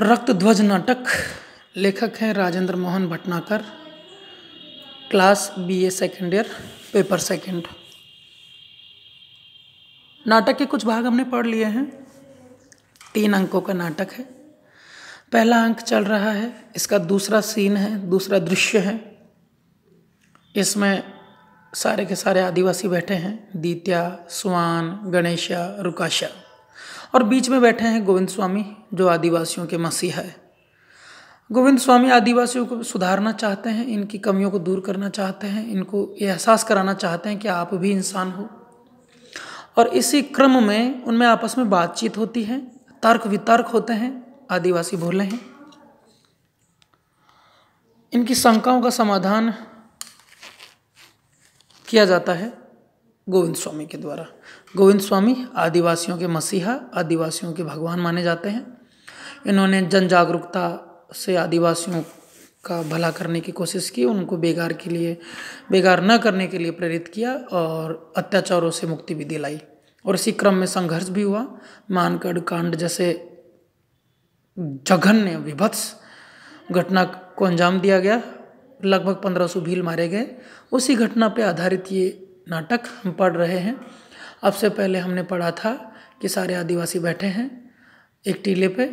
रक्तध्वज नाटक लेखक हैं Rajendra Mohan Bhatnagar class B A second year paper second नाटक के कुछ भाग हमने पढ़ लिए हैं तीन अंकों का नाटक है पहला अंक चल रहा है इसका दूसरा सीन है दूसरा दृश्य है इसमें सारे के सारे आदिवासी बैठे हैं दीत्या सुवान गणेशा रुकाशा और बीच में बैठे हैं गोविंद स्वामी जो आदिवासियों के मसीहा है गोविंद स्वामी आदिवासियों को सुधारना चाहते हैं इनकी कमियों को दूर करना चाहते हैं इनको ये एहसास कराना चाहते हैं कि आप भी इंसान हो और इसी क्रम में उनमें आपस में बातचीत होती है तर्क वितर्क होते हैं आदिवासी भोले हैं इनकी शंकाओं का समाधान किया जाता है गोविंद स्वामी के द्वारा गोविंद स्वामी आदिवासियों के मसीहा आदिवासियों के भगवान माने जाते हैं इन्होंने जन जागरूकता से आदिवासियों का भला करने की कोशिश की उनको बेगार के लिए बेगार न करने के लिए प्रेरित किया और अत्याचारों से मुक्ति भी दिलाई और इसी क्रम में संघर्ष भी हुआ मानकड़ कांड जैसे जघन्य विभत्स घटना को अंजाम दिया गया लगभग पंद्रह सौ भील मारे गए उसी घटना पर आधारित ये नाटक हम पढ़ रहे हैं अब से पहले हमने पढ़ा था कि सारे आदिवासी बैठे हैं एक टीले पे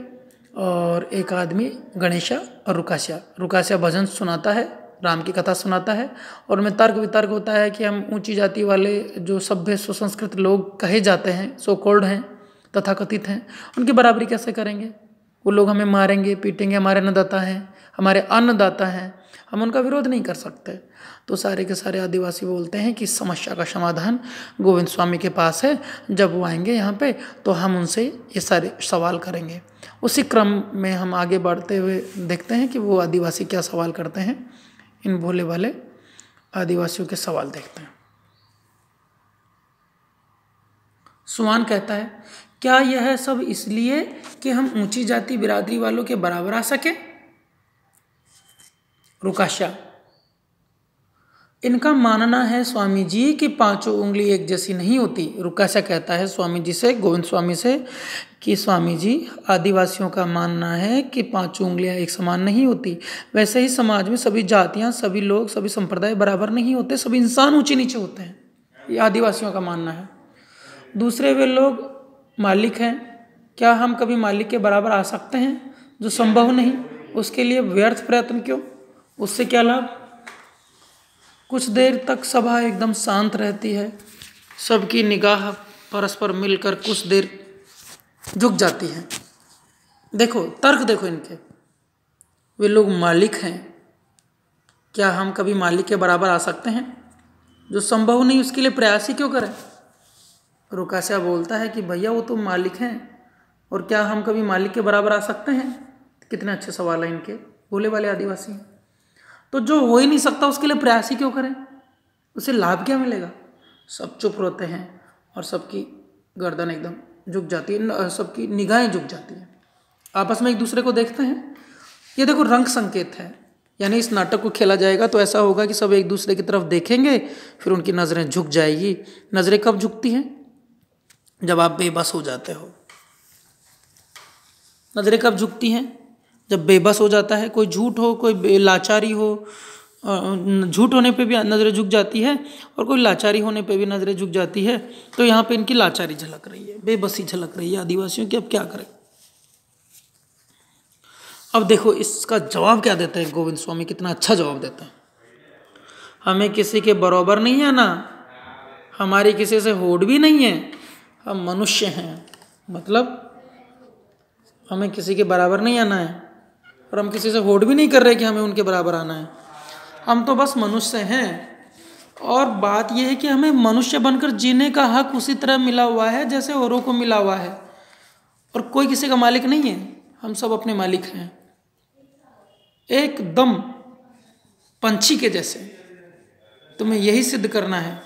और एक आदमी गणेशा और रुकाशा रुकाशा भजन सुनाता है राम की कथा सुनाता है और उनमें तर्क वितर्क होता है कि हम ऊंची जाति वाले जो सभ्य सुसंस्कृत लोग कहे जाते हैं सो कोल्ड हैं तथा कथित हैं उनकी बराबरी कैसे करेंगे वो लोग हमें मारेंगे पीटेंगे हमारे अन्नदाता हैं हमारे अन्नदाता हैं हम उनका विरोध नहीं कर सकते तो सारे के सारे आदिवासी बोलते हैं कि समस्या का समाधान गोविंद स्वामी के पास है जब वो आएंगे यहाँ पे तो हम उनसे ये सारे सवाल करेंगे उसी क्रम में हम आगे बढ़ते हुए देखते हैं कि वो आदिवासी क्या सवाल करते हैं इन भोले वाले आदिवासियों के सवाल देखते हैं सुवान कहता है क्या यह सब इसलिए कि हम ऊंची जाति बिरादरी वालों के बराबर आ सकें रुकाशा इनका मानना है स्वामी जी की पांचों उंगली एक जैसी नहीं होती रुकाशा कहता है स्वामी जी से गोविंद स्वामी से कि स्वामी जी आदिवासियों का मानना है कि पांचों उंगलियां एक समान नहीं होती वैसे ही समाज में सभी जातियां सभी लोग सभी संप्रदाय बराबर नहीं होते सभी इंसान ऊंचे नीचे होते हैं ये आदिवासियों का मानना है दूसरे वे लोग मालिक हैं क्या हम कभी मालिक के बराबर आ सकते हैं जो संभव नहीं उसके लिए व्यर्थ प्रयत्न क्यों उससे क्या लाभ कुछ देर तक सभा एकदम शांत रहती है सबकी निगाह परस्पर मिलकर कुछ देर झुक जाती है देखो तर्क देखो इनके वे लोग मालिक हैं क्या हम कभी मालिक के बराबर आ सकते हैं जो संभव नहीं उसके लिए प्रयास ही क्यों करें रुकाशा बोलता है कि भैया वो तो मालिक हैं और क्या हम कभी मालिक के बराबर आ सकते हैं कितने अच्छे सवाल हैं इनके भोले वाले आदिवासी हैं तो जो हो ही नहीं सकता उसके लिए प्रयास ही क्यों करें उसे लाभ क्या मिलेगा सब चुप रहते हैं और सबकी गर्दन एकदम झुक जाती है सबकी निगाहें झुक जाती हैं आपस में एक दूसरे को देखते हैं ये देखो रंग संकेत है यानी इस नाटक को खेला जाएगा तो ऐसा होगा कि सब एक दूसरे की तरफ देखेंगे फिर उनकी नज़रें झुक जाएगी नज़रें कब झुकती हैं जब आप बेबस हो जाते हो नज़रें कब झुकती हैं जब बेबस हो जाता है कोई झूठ हो कोई लाचारी हो झूठ होने पे भी नज़रें झुक जाती है और कोई लाचारी होने पे भी नज़रें झुक जाती है तो यहाँ पे इनकी लाचारी झलक रही है बेबसी झलक रही है आदिवासियों की अब क्या करें अब देखो इसका जवाब क्या देते हैं गोविंद स्वामी कितना अच्छा जवाब देते हैं हमें किसी के बराबर नहीं है ना हमारी किसी से होड़ भी नहीं है हम मनुष्य हैं मतलब हमें किसी के बराबर नहीं आना है और हम किसी से होड भी नहीं कर रहे कि हमें उनके बराबर आना है हम तो बस मनुष्य हैं और बात यह है कि हमें मनुष्य बनकर जीने का हक उसी तरह मिला हुआ है जैसे औरों को मिला हुआ है और कोई किसी का मालिक नहीं है हम सब अपने मालिक हैं एकदम पंछी के जैसे तुम्हें यही सिद्ध करना है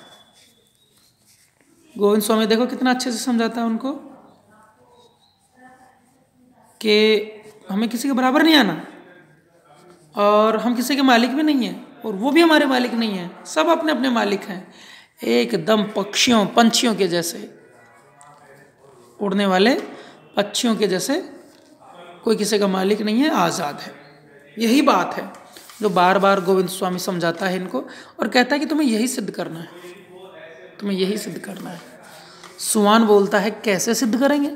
गोविंद स्वामी देखो कितना अच्छे से समझाता है उनको कि हमें किसी के बराबर नहीं आना और हम किसी के मालिक भी नहीं हैं और वो भी हमारे मालिक नहीं हैं सब अपने अपने मालिक हैं एकदम पक्षियों पंछियों के जैसे उड़ने वाले पक्षियों के जैसे कोई किसी का मालिक नहीं है आज़ाद है यही बात है जो बार बार गोविंद स्वामी समझाता है इनको और कहता है कि तुम्हें यही सिद्ध करना है तुम्हें यही सिद्ध करना है सुवान बोलता है कैसे सिद्ध करेंगे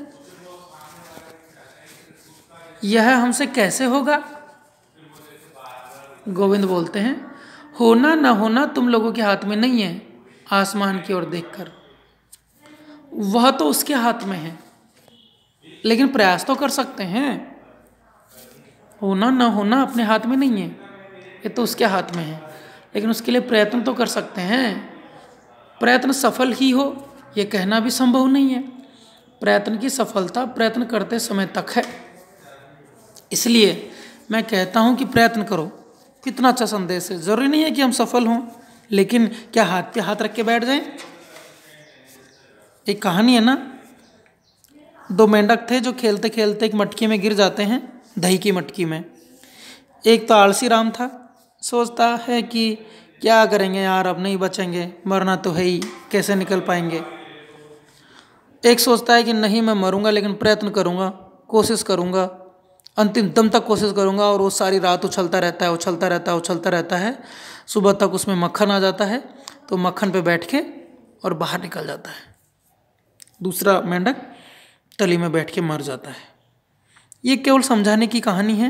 यह हमसे कैसे होगा गोविंद बोलते हैं होना ना होना तुम लोगों के हाथ में नहीं है आसमान की ओर देखकर वह तो उसके हाथ में है लेकिन प्रयास तो कर सकते हैं होना ना होना अपने हाथ में नहीं है ये तो उसके हाथ में है लेकिन उसके लिए प्रयत्न तो कर सकते हैं प्रयत्न सफल ही हो यह कहना भी संभव नहीं है प्रयत्न की सफलता प्रयत्न करते समय तक है इसलिए मैं कहता हूँ कि प्रयत्न करो कितना अच्छा संदेश है ज़रूरी नहीं है कि हम सफल हों लेकिन क्या हाथ पे हाथ रख के बैठ जाएं एक कहानी है ना दो मेंढक थे जो खेलते खेलते एक मटकी में गिर जाते हैं दही की मटकी में एक तो आलसी राम था सोचता है कि क्या करेंगे यार अब नहीं बचेंगे मरना तो है ही कैसे निकल पाएंगे एक सोचता है कि नहीं मैं मरूंगा लेकिन प्रयत्न करूंगा कोशिश करूंगा अंतिम दम तक कोशिश करूँगा और वो सारी रात उछलता रहता है उछलता रहता है उछलता रहता है सुबह तक उसमें मक्खन आ जाता है तो मक्खन पे बैठ के और बाहर निकल जाता है दूसरा मेंढक तली में बैठ के मर जाता है ये केवल समझाने की कहानी है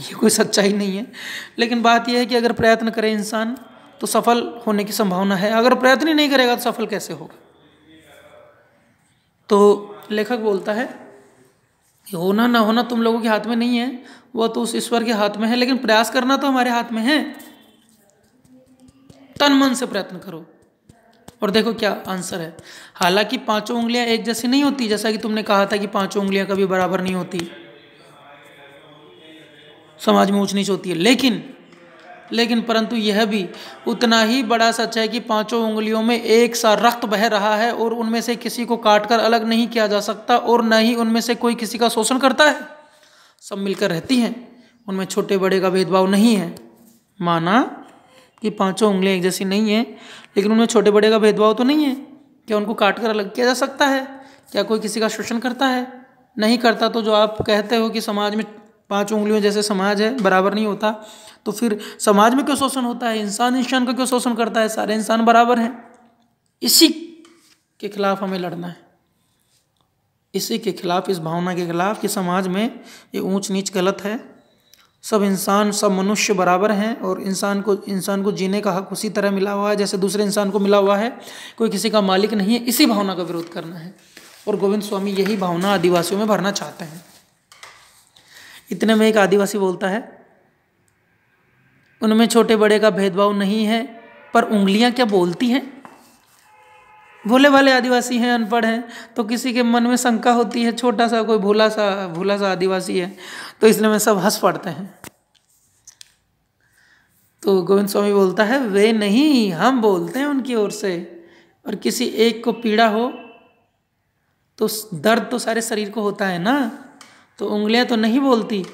ये कोई सच्चाई नहीं है लेकिन बात यह है कि अगर प्रयत्न करे इंसान तो सफल होने की संभावना है अगर प्रयत्न ही नहीं करेगा तो सफल कैसे होगा तो लेखक बोलता है होना ना होना तुम लोगों के हाथ में नहीं है वह तो उस ईश्वर के हाथ में है लेकिन प्रयास करना तो हमारे हाथ में है तन मन से प्रयत्न करो और देखो क्या आंसर है हालांकि पांचों उंगलियां एक जैसी नहीं होती जैसा कि तुमने कहा था कि पांचों उंगलियां कभी बराबर नहीं होती समाज में ऊंच नीच होती है लेकिन लेकिन परंतु यह भी उतना ही बड़ा सच है कि पांचों उंगलियों में एक सा रक्त बह रहा है और उनमें से किसी को काटकर अलग नहीं किया जा सकता और न ही उनमें से कोई किसी का शोषण करता है सब मिलकर रहती हैं उनमें छोटे बड़े का भेदभाव नहीं है माना कि पांचों उंगलियाँ एक जैसी नहीं हैं लेकिन उनमें छोटे बड़े का भेदभाव तो नहीं है क्या उनको काट कर अलग किया जा सकता है क्या कोई किसी का शोषण करता है नहीं करता तो जो आप कहते हो कि समाज में पांच उंगलियों जैसे समाज है बराबर नहीं होता तो फिर समाज में क्यों शोषण होता है इंसान इंसान का क्यों शोषण करता है सारे इंसान बराबर हैं इसी के खिलाफ हमें लड़ना है इसी के खिलाफ इस भावना के खिलाफ कि समाज में ये ऊंच नीच गलत है सब इंसान सब मनुष्य बराबर हैं और इंसान को इंसान को जीने का हक उसी तरह मिला हुआ है जैसे दूसरे इंसान को मिला हुआ है कोई किसी का मालिक नहीं है इसी भावना का विरोध करना है और गोविंद स्वामी यही भावना आदिवासियों में भरना चाहते हैं इतने में एक आदिवासी बोलता है उनमें छोटे बड़े का भेदभाव नहीं है पर उंगलियां क्या बोलती हैं भोले वाले आदिवासी हैं अनपढ़ हैं तो किसी के मन में शंका होती है छोटा सा कोई भोला सा भोला सा आदिवासी है तो इसलिए में सब हंस पड़ते हैं तो गोविंद स्वामी बोलता है वे नहीं हम बोलते हैं उनकी ओर से और किसी एक को पीड़ा हो तो दर्द तो सारे शरीर को होता है ना तो उंगलियां तो नहीं बोलती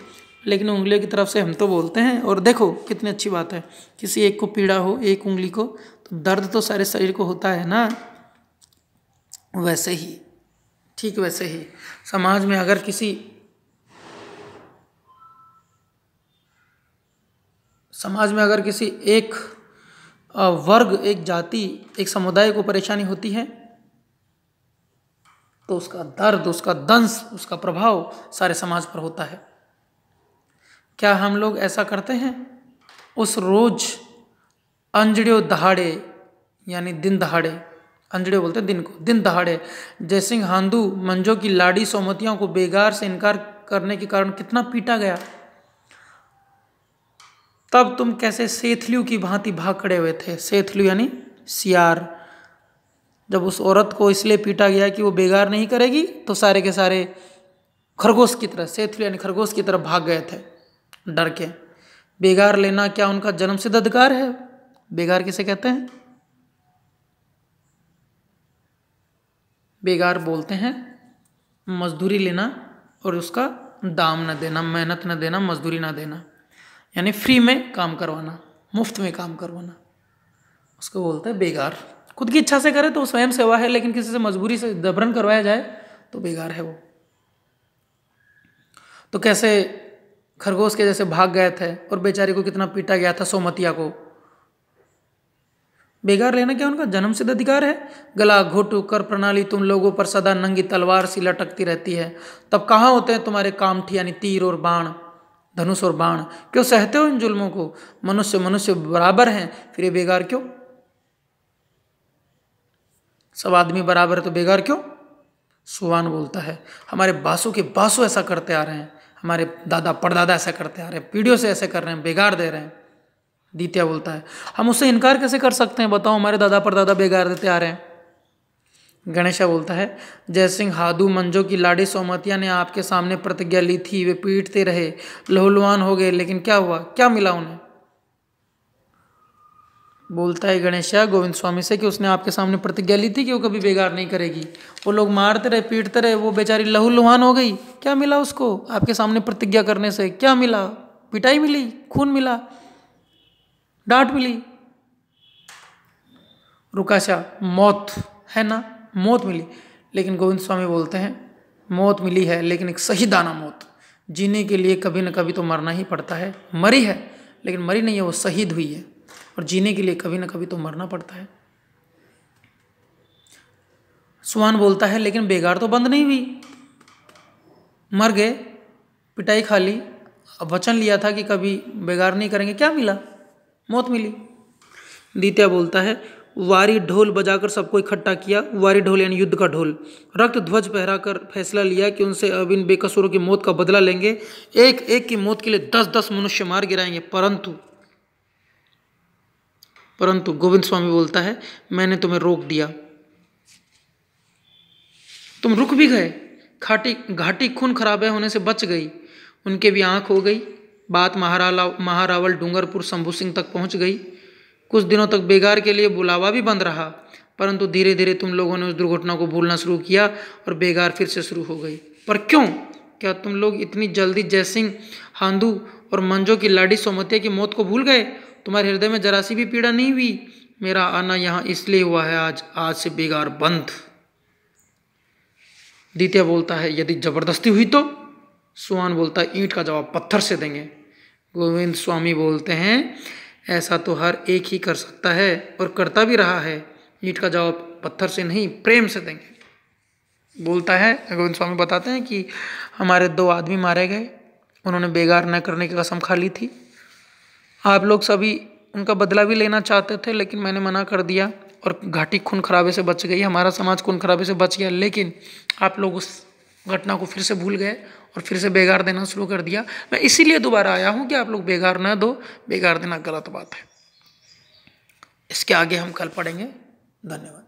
लेकिन उंगलियों की तरफ से हम तो बोलते हैं और देखो कितनी अच्छी बात है किसी एक को पीड़ा हो एक उंगली को तो दर्द तो सारे शरीर को होता है ना वैसे ही ठीक वैसे ही समाज में अगर किसी समाज में अगर किसी एक वर्ग एक जाति एक समुदाय को परेशानी होती है तो उसका दर्द उसका दंश उसका प्रभाव सारे समाज पर होता है क्या हम लोग ऐसा करते हैं उस रोज अंजड़ियों दहाड़े यानी दिन दहाड़े अंजड़े बोलते दिन को दिन दहाड़े जयसिंह हांदू मंजो की लाडी सोमतियों को बेगार से इनकार करने के कारण कितना पीटा गया तब तुम कैसे सेथलियों की भांति भाग खड़े हुए थे सेथलियों यानी सियार जब उस औरत को इसलिए पीटा गया कि वो बेगार नहीं करेगी तो सारे के सारे खरगोश की तरह सेथुल यानी खरगोश की तरफ भाग गए थे डर के बेगार लेना क्या उनका जन्म सिद्ध अधिकार है बेगार किसे कहते हैं बेगार बोलते हैं मजदूरी लेना और उसका दाम न देना मेहनत न देना मजदूरी ना देना यानी फ्री में काम करवाना मुफ्त में काम करवाना उसको बोलते हैं बेगार खुद की इच्छा से करे तो स्वयं सेवा है लेकिन किसी से मजबूरी से जबरन करवाया जाए तो बेकार है वो तो कैसे खरगोश के जैसे भाग गए थे और बेचारे को कितना पीटा गया था सोमतिया को बेकार लेना क्या उनका जन्म सिद्ध अधिकार है गला घोट कर प्रणाली तुम लोगों पर सदा नंगी तलवार सी लटकती रहती है तब कहाँ होते हैं तुम्हारे कामठी यानी तीर और बाण धनुष और बाण क्यों सहते हो इन जुल्मों को मनुष्य मनुष्य बराबर हैं फिर ये बेकार क्यों सब आदमी बराबर है तो बेगार क्यों सुवान बोलता है हमारे बासु के बासु ऐसा करते आ रहे हैं हमारे दादा परदादा ऐसा करते आ रहे हैं पीढ़ियों से ऐसे कर रहे हैं बेगार दे रहे हैं दीतिया बोलता है हम उससे इनकार कैसे कर सकते हैं बताओ हमारे दादा परदादा बेगार देते आ रहे हैं गणेशा बोलता है जय सिंह हादू मंजो की लाडी सोमतिया ने आपके सामने प्रतिज्ञा ली थी वे पीटते रहे लहुलवान हो गए लेकिन क्या हुआ क्या मिला उन्हें बोलता है गणेश गोविंद स्वामी से कि उसने आपके सामने प्रतिज्ञा ली थी कि वो कभी बेगार नहीं करेगी वो लोग मारते रहे पीटते रहे वो बेचारी लहू लुहान हो गई क्या मिला उसको आपके सामने प्रतिज्ञा करने से क्या मिला पिटाई मिली खून मिला डांट मिली रुकाशा मौत है ना मौत मिली लेकिन गोविंद स्वामी बोलते हैं मौत मिली है लेकिन एक सही दाना मौत जीने के लिए कभी ना कभी तो मरना ही पड़ता है मरी है लेकिन मरी नहीं है वो शहीद हुई है और जीने के लिए कभी ना कभी तो मरना पड़ता है सुहान बोलता है लेकिन बेगार तो बंद नहीं हुई मर गए पिटाई खा ली अब वचन लिया था कि कभी बेगार नहीं करेंगे क्या मिला मौत मिली दीत्या बोलता है वारी ढोल बजाकर सबको इकट्ठा किया वारी ढोल यानी युद्ध का ढोल रक्त ध्वज पहराकर फैसला लिया कि उनसे अब इन बेकसूरों की मौत का बदला लेंगे एक एक की मौत के लिए दस दस मनुष्य मार गिराएंगे परंतु परंतु गोविंद स्वामी बोलता है मैंने तुम्हें रोक दिया तुम रुक भी गए खाटी घाटी खून खराब होने से बच गई उनके भी आंख हो गई बात महाराला महारावल डूंगरपुर शंभू सिंह तक पहुंच गई कुछ दिनों तक बेगार के लिए बुलावा भी बंद रहा परंतु धीरे धीरे तुम लोगों ने उस दुर्घटना को भूलना शुरू किया और बेगार फिर से शुरू हो गई पर क्यों क्या तुम लोग इतनी जल्दी जयसिंह हांदू और मंजो की लाडी सोमतिया की मौत को भूल गए तुम्हारे हृदय में जरा सी भी पीड़ा नहीं हुई मेरा आना यहाँ इसलिए हुआ है आज आज से बेगार बंद द्वितीय बोलता है यदि जबरदस्ती हुई तो सुहान बोलता है ईंट का जवाब पत्थर से देंगे गोविंद स्वामी बोलते हैं ऐसा तो हर एक ही कर सकता है और करता भी रहा है ईंट का जवाब पत्थर से नहीं प्रेम से देंगे बोलता है गोविंद स्वामी बताते हैं कि हमारे दो आदमी मारे गए उन्होंने बेगार न करने की कसम खा ली थी आप लोग सभी उनका बदला भी लेना चाहते थे लेकिन मैंने मना कर दिया और घाटी खून खराबे से बच गई हमारा समाज खून खराबे से बच गया लेकिन आप लोग उस घटना को फिर से भूल गए और फिर से बेगार देना शुरू कर दिया मैं इसीलिए दोबारा आया हूँ कि आप लोग बेगार ना दो बेगार देना गलत बात है इसके आगे हम कल पढ़ेंगे धन्यवाद